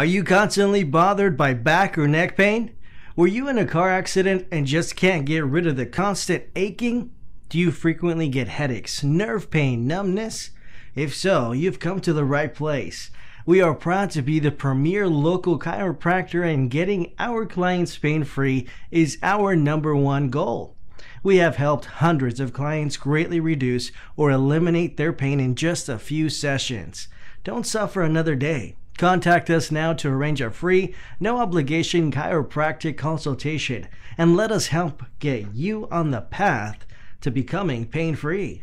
Are you constantly bothered by back or neck pain? Were you in a car accident and just can't get rid of the constant aching? Do you frequently get headaches, nerve pain, numbness? If so, you've come to the right place. We are proud to be the premier local chiropractor, and getting our clients pain free is our number one goal. We have helped hundreds of clients greatly reduce or eliminate their pain in just a few sessions. Don't suffer another day. Contact us now to arrange a free, no obligation chiropractic consultation and let us help get you on the path to becoming pain free.